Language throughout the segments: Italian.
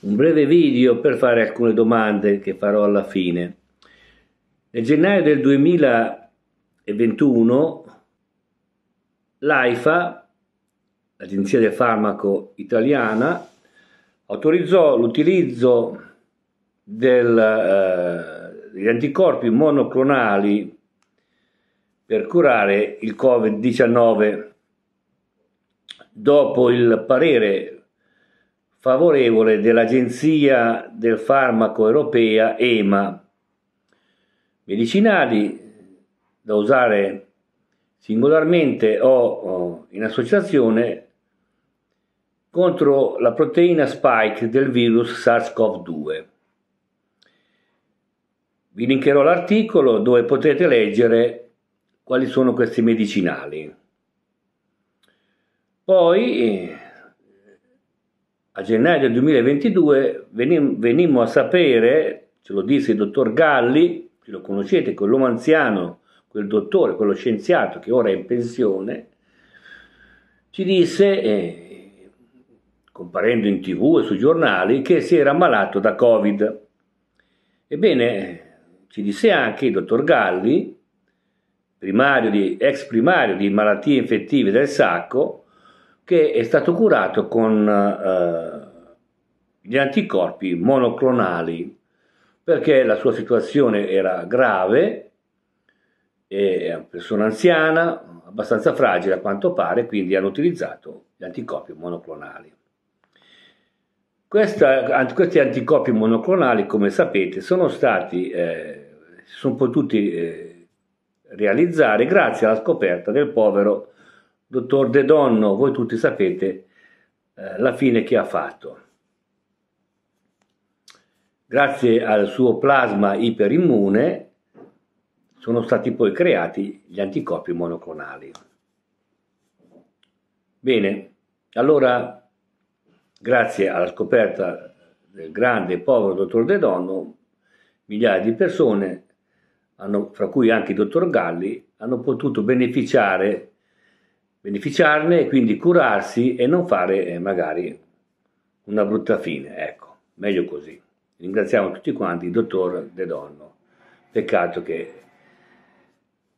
un breve video per fare alcune domande che farò alla fine. Nel gennaio del 2021 l'AIFA, l'Agenzia del Farmaco Italiana, autorizzò l'utilizzo eh, degli anticorpi monoclonali per curare il Covid-19 dopo il parere favorevole dell'Agenzia del Farmaco Europea EMA. Medicinali da usare singolarmente o in associazione contro la proteina spike del virus SARS-CoV-2. Vi linkerò l'articolo dove potete leggere quali sono questi medicinali. Poi a gennaio del 2022 venim, venimmo a sapere, ce lo disse il dottor Galli, che lo conoscete, quell'uomo anziano, quel dottore, quello scienziato che ora è in pensione, ci disse, eh, comparendo in tv e sui giornali, che si era ammalato da Covid. Ebbene, ci disse anche il dottor Galli, primario di, ex primario di malattie infettive del sacco, che è stato curato con eh, gli anticorpi monoclonali perché la sua situazione era grave, è una persona anziana, abbastanza fragile a quanto pare, quindi hanno utilizzato gli anticorpi monoclonali. Questa, questi anticorpi monoclonali, come sapete, sono stati, eh, sono potuti eh, realizzare grazie alla scoperta del povero Dottor De Donno, voi tutti sapete eh, la fine che ha fatto. Grazie al suo plasma iperimmune sono stati poi creati gli anticorpi monoclonali. Bene, allora grazie alla scoperta del grande e povero dottor De Donno, migliaia di persone, hanno, fra cui anche il dottor Galli, hanno potuto beneficiare beneficiarne e quindi curarsi e non fare eh, magari una brutta fine, ecco, meglio così. Ringraziamo tutti quanti il dottor De Donno, peccato che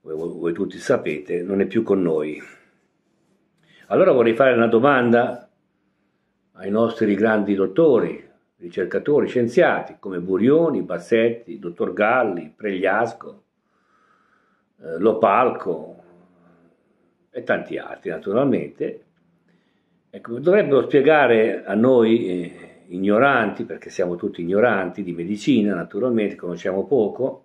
voi, voi tutti sapete, non è più con noi. Allora vorrei fare una domanda ai nostri grandi dottori, ricercatori, scienziati come Burioni, Bassetti, Dottor Galli, Pregliasco, eh, Lopalco, e tanti altri naturalmente, ecco, dovrebbero spiegare a noi eh, ignoranti, perché siamo tutti ignoranti di medicina naturalmente, conosciamo poco,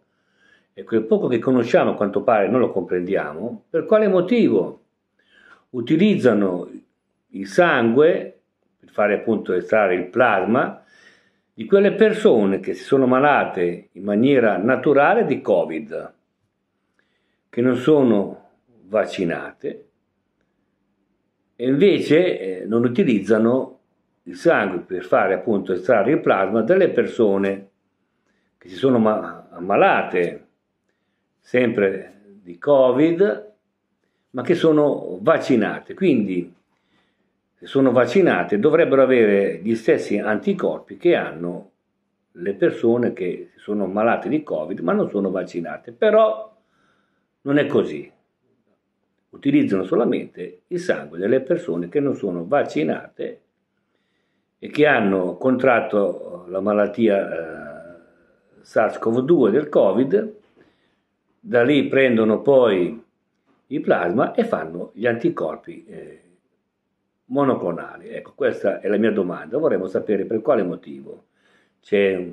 e quel poco che conosciamo a quanto pare non lo comprendiamo, per quale motivo utilizzano il sangue per fare appunto estrarre il plasma di quelle persone che si sono malate in maniera naturale di Covid, che non sono vaccinate e invece eh, non utilizzano il sangue per fare appunto estrarre il plasma dalle persone che si sono ammalate sempre di covid ma che sono vaccinate quindi se sono vaccinate dovrebbero avere gli stessi anticorpi che hanno le persone che sono malate di covid ma non sono vaccinate però non è così utilizzano solamente il sangue delle persone che non sono vaccinate e che hanno contratto eh, la malattia eh, SARS-CoV-2 del Covid, da lì prendono poi il plasma e fanno gli anticorpi eh, monoclonali. Ecco, questa è la mia domanda. Vorremmo sapere per quale motivo c'è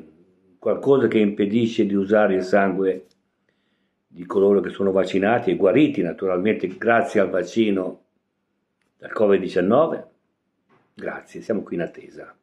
qualcosa che impedisce di usare il sangue di coloro che sono vaccinati e guariti naturalmente grazie al vaccino dal Covid-19. Grazie, siamo qui in attesa.